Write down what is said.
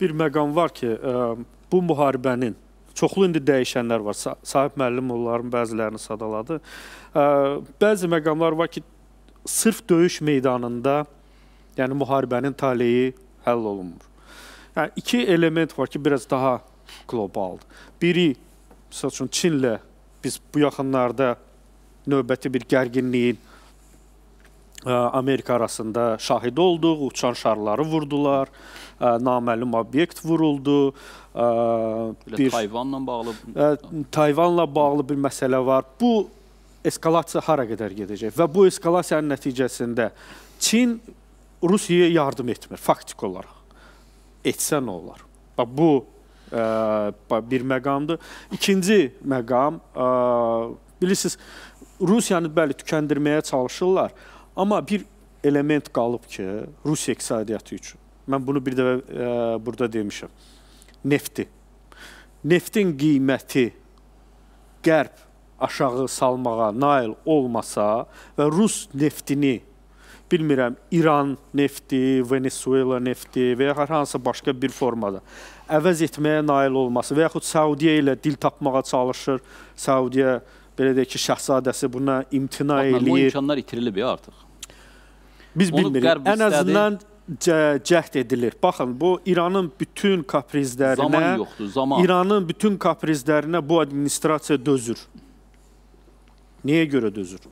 bir məqam var ki, e, bu müharibənin çoxlu indi dəyişənlər var. Sahib müəllim onların bəzilərini sadaladı. E, bəzi məqamlar var ki, sırf döyüş meydanında, yəni müharibənin taleyi həll olunmur. Yəni iki element var ki, biraz daha qlobaldır. Biri məsəl üçün Çinlə biz bu yaxınlarda növbəti bir gərginliyin Amerika arasında şahid olduq, uçan şarları vurdular, naməlum obyekt vuruldu. Bir Tayvanla bağlı Tayvanla bağlı bir məsələ var. Bu eskalasiya hara qədər gedəcək və bu eskalasiyanın nəticəsində Çin Rusiyaya yardım etmir faktiki olaraq. Etsə nə olar? Bax bu ə, bir məqamdır. İkinci məqam ə, bilirsiniz Rusiyanı bəli tükəndirməyə çalışırlar, Amma bir element qalıb ki, Rusiya iqtisadiyyatı üçün. Mən bunu bir dəfə e, burada demişəm. Nefti. Neftin qiyməti qərb aşağı salmağa nail olmasa və Rus neftini bilmirəm İran nefti, Venezuela nefti və ya hər hansı başqa bir formada əvəz etməyə nail olması və yaxud Saudiya ilə dil tapmağa çalışır. Saudiya belə deyək ki, şahzadəsi buna imtina Baxın, eləyir. Bu imkanlar itirilib ya artıq. Biz Onu bilmirik. Qərb ən istədi. azından cəhd edilir. Baxın, bu İranın bütün kaprizlərinə, zaman yoxdur, zaman. İranın bütün kaprizlərinə bu administrasiya dözür. Niyə görə dözür?